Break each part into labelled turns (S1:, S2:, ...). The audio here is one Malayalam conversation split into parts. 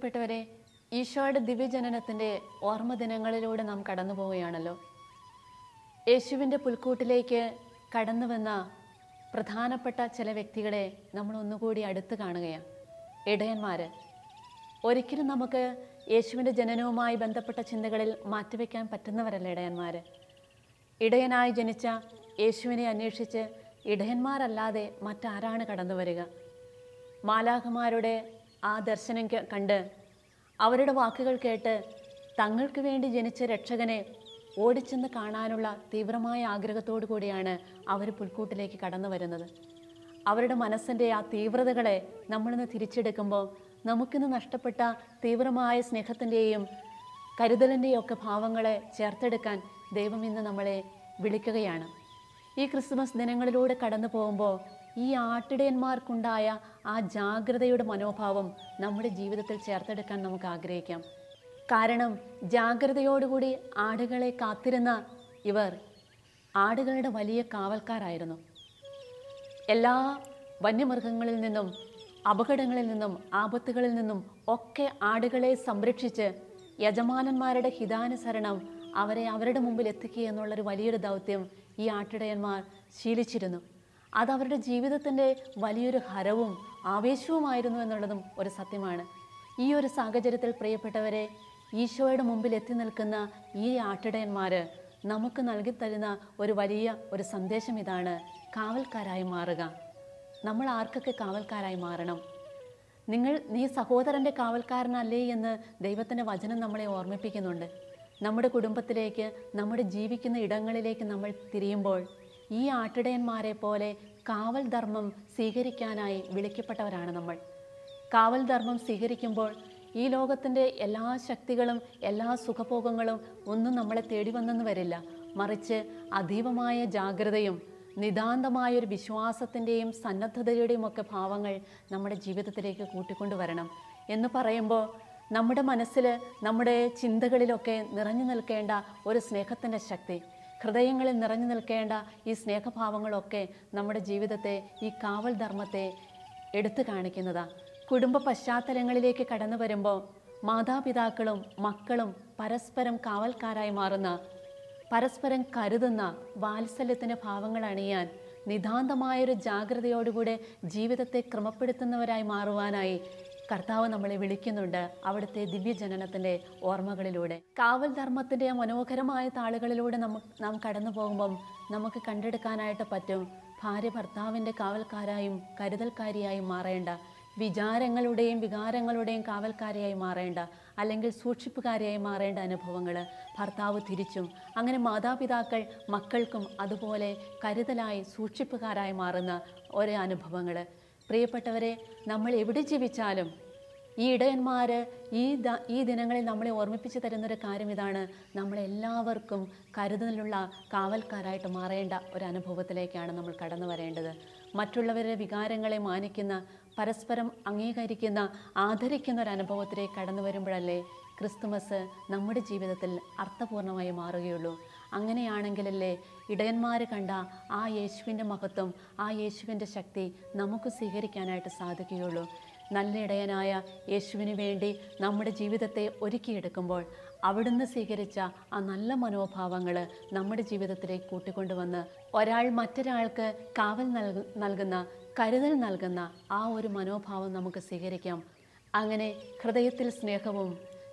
S1: പ്രിയപ്പെട്ടവരെ ഈശോയുടെ ദിവ്യജനനത്തിൻ്റെ ഓർമ്മ ദിനങ്ങളിലൂടെ നാം കടന്നു പോവുകയാണല്ലോ യേശുവിൻ്റെ പുൽക്കൂട്ടിലേക്ക് കടന്നു വന്ന പ്രധാനപ്പെട്ട ചില വ്യക്തികളെ നമ്മൾ ഒന്നുകൂടി അടുത്ത് കാണുകയാണ് ഇടയന്മാർ ഒരിക്കലും നമുക്ക് യേശുവിൻ്റെ ജനനവുമായി ബന്ധപ്പെട്ട ചിന്തകളിൽ മാറ്റിവെക്കാൻ പറ്റുന്നവരല്ല ഇടയന്മാർ ഇടയനായി ജനിച്ച യേശുവിനെ അന്വേഷിച്ച് ഇടയന്മാരല്ലാതെ മറ്റാരാണ് കടന്നു വരിക മാലാഖമാരുടെ ആ ദർശനം കണ്ട് അവരുടെ വാക്കുകൾ കേട്ട് തങ്ങൾക്ക് വേണ്ടി ജനിച്ച രക്ഷകനെ ഓടിച്ചെന്ന് കാണാനുള്ള തീവ്രമായ ആഗ്രഹത്തോടു കൂടിയാണ് അവർ പുൽക്കൂട്ടിലേക്ക് കടന്നു വരുന്നത് അവരുടെ മനസ്സിൻ്റെ ആ തീവ്രതകളെ നമ്മളിന്ന് തിരിച്ചെടുക്കുമ്പോൾ നമുക്കിന്ന് നഷ്ടപ്പെട്ട തീവ്രമായ സ്നേഹത്തിൻ്റെയും കരുതലിൻ്റെയും ഒക്കെ ഭാവങ്ങളെ ചേർത്തെടുക്കാൻ ദൈവം ഇന്ന് നമ്മളെ വിളിക്കുകയാണ് ഈ ക്രിസ്മസ് ദിനങ്ങളിലൂടെ കടന്നു പോകുമ്പോൾ ഈ ആട്ടിടയന്മാർക്കുണ്ടായ ആ ജാഗ്രതയുടെ മനോഭാവം നമ്മുടെ ജീവിതത്തിൽ ചേർത്തെടുക്കാൻ നമുക്ക് ആഗ്രഹിക്കാം കാരണം ജാഗ്രതയോടുകൂടി ആടുകളെ കാത്തിരുന്ന ഇവർ ആടുകളുടെ വലിയ കാവൽക്കാരായിരുന്നു എല്ലാ വന്യമൃഗങ്ങളിൽ നിന്നും അപകടങ്ങളിൽ നിന്നും ആപത്തുകളിൽ നിന്നും ഒക്കെ ആടുകളെ സംരക്ഷിച്ച് യജമാനന്മാരുടെ ഹിതാനുസരണം അവരെ അവരുടെ മുമ്പിൽ എത്തിക്കുക എന്നുള്ളൊരു വലിയൊരു ദൗത്യം ഈ ആട്ടിടയന്മാർ ശീലിച്ചിരുന്നു അതവരുടെ ജീവിതത്തിൻ്റെ വലിയൊരു ഹരവും ആവേശവുമായിരുന്നു എന്നുള്ളതും ഒരു സത്യമാണ് ഈ ഒരു സാഹചര്യത്തിൽ പ്രിയപ്പെട്ടവരെ ഈശോയുടെ മുമ്പിൽ എത്തി നിൽക്കുന്ന ഈ ആട്ടിടയന്മാർ നമുക്ക് നൽകി തരുന്ന ഒരു വലിയ ഒരു സന്ദേശം ഇതാണ് കാവൽക്കാരായി മാറുക നമ്മൾ ആർക്കൊക്കെ കാവൽക്കാരായി മാറണം നിങ്ങൾ നീ സഹോദരൻ്റെ കാവൽക്കാരനല്ലേ എന്ന് ദൈവത്തിൻ്റെ വചനം നമ്മളെ ഓർമ്മിപ്പിക്കുന്നുണ്ട് നമ്മുടെ കുടുംബത്തിലേക്ക് നമ്മുടെ ജീവിക്കുന്ന ഇടങ്ങളിലേക്ക് നമ്മൾ തിരിയുമ്പോൾ ഈ ആട്ടിടയന്മാരെ പോലെ കാവൽ ധർമ്മം സ്വീകരിക്കാനായി വിളിക്കപ്പെട്ടവരാണ് നമ്മൾ കാവൽ ധർമ്മം സ്വീകരിക്കുമ്പോൾ ഈ ലോകത്തിൻ്റെ എല്ലാ ശക്തികളും എല്ലാ സുഖഭോഗങ്ങളും ഒന്നും നമ്മളെ തേടി വന്നെന്ന് വരില്ല മറിച്ച് അതീവമായ ജാഗ്രതയും നിതാന്തമായൊരു വിശ്വാസത്തിൻ്റെയും സന്നദ്ധതയുടെയും ഒക്കെ ഭാവങ്ങൾ നമ്മുടെ ജീവിതത്തിലേക്ക് കൂട്ടിക്കൊണ്ടുവരണം എന്ന് പറയുമ്പോൾ നമ്മുടെ മനസ്സിൽ നമ്മുടെ ചിന്തകളിലൊക്കെ നിറഞ്ഞു നിൽക്കേണ്ട ഒരു സ്നേഹത്തിൻ്റെ ശക്തി ഹൃദയങ്ങളിൽ നിറഞ്ഞു നിൽക്കേണ്ട ഈ സ്നേഹഭാവങ്ങളൊക്കെ നമ്മുടെ ജീവിതത്തെ ഈ കാവൽ ധർമ്മത്തെ എടുത്തു കാണിക്കുന്നതാണ് കുടുംബ പശ്ചാത്തലങ്ങളിലേക്ക് കടന്നു വരുമ്പോൾ മാതാപിതാക്കളും മക്കളും പരസ്പരം കാവൽക്കാരായി മാറുന്ന പരസ്പരം കരുതുന്ന വാത്സല്യത്തിൻ്റെ ഭാവങ്ങൾ അണിയാൻ നിതാന്തമായൊരു ജാഗ്രതയോടുകൂടെ ജീവിതത്തെ ക്രമപ്പെടുത്തുന്നവരായി മാറുവാനായി കർത്താവ് നമ്മളെ വിളിക്കുന്നുണ്ട് അവിടുത്തെ ദിവ്യജനനത്തിൻ്റെ ഓർമ്മകളിലൂടെ കാവൽ ധർമ്മത്തിൻ്റെ മനോഹരമായ താളുകളിലൂടെ നമുക്ക് നാം കടന്നു പോകുമ്പം നമുക്ക് കണ്ടെടുക്കാനായിട്ട് പറ്റും ഭാര്യ ഭർത്താവിൻ്റെ കാവൽക്കാരായും കരുതൽക്കാരിയായും മാറേണ്ട വിചാരങ്ങളുടെയും വികാരങ്ങളുടെയും കാവൽക്കാരിയായി മാറേണ്ട അല്ലെങ്കിൽ സൂക്ഷിപ്പുകാരിയായി മാറേണ്ട അനുഭവങ്ങൾ ഭർത്താവ് തിരിച്ചും അങ്ങനെ മാതാപിതാക്കൾ മക്കൾക്കും അതുപോലെ കരുതലായി സൂക്ഷിപ്പുകാരായി മാറുന്ന ഒരേ അനുഭവങ്ങൾ പ്രിയപ്പെട്ടവരെ നമ്മൾ എവിടെ ജീവിച്ചാലും ഈ ഇടയന്മാർ ഈ ഈ ദിനങ്ങളിൽ നമ്മളെ ഓർമ്മിപ്പിച്ച് തരുന്നൊരു കാര്യം ഇതാണ് നമ്മളെല്ലാവർക്കും കരുതലുള്ള കാവൽക്കാരായിട്ട് മാറേണ്ട ഒരു അനുഭവത്തിലേക്കാണ് നമ്മൾ കടന്നു വരേണ്ടത് മറ്റുള്ളവരുടെ വികാരങ്ങളെ മാനിക്കുന്ന പരസ്പരം അംഗീകരിക്കുന്ന ആദരിക്കുന്ന ഒരു അനുഭവത്തിലേക്ക് കടന്നു വരുമ്പോഴല്ലേ ക്രിസ്തുമസ് നമ്മുടെ ജീവിതത്തിൽ അർത്ഥപൂർണ്ണമായി മാറുകയുള്ളൂ അങ്ങനെയാണെങ്കിലല്ലേ ഇടയന്മാർ കണ്ട ആ യേശുവിൻ്റെ മഹത്വം ആ യേശുവിൻ്റെ ശക്തി നമുക്ക് സ്വീകരിക്കാനായിട്ട് സാധിക്കുകയുള്ളൂ നല്ല ഇടയനായ യേശുവിന് വേണ്ടി നമ്മുടെ ജീവിതത്തെ ഒരുക്കിയെടുക്കുമ്പോൾ അവിടുന്ന് സ്വീകരിച്ച ആ നല്ല മനോഭാവങ്ങൾ നമ്മുടെ ജീവിതത്തിലേക്ക് കൂട്ടിക്കൊണ്ടുവന്ന് ഒരാൾ മറ്റൊരാൾക്ക് കാവൽ നൽകുന്ന കരുതൽ നൽകുന്ന ആ ഒരു മനോഭാവം നമുക്ക് സ്വീകരിക്കാം അങ്ങനെ ഹൃദയത്തിൽ സ്നേഹവും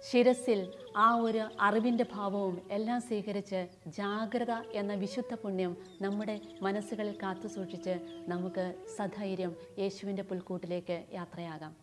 S1: ശിരസിൽ ആ ഒരു അറിവിൻ്റെ ഭാവവും എല്ലാം സ്വീകരിച്ച് ജാഗ്രത എന്ന വിശുദ്ധ പുണ്യം നമ്മുടെ മനസ്സുകളിൽ കാത്തു സൂക്ഷിച്ച് നമുക്ക് സധൈര്യം യേശുവിൻ്റെ പുൽക്കൂട്ടിലേക്ക് യാത്രയാകാം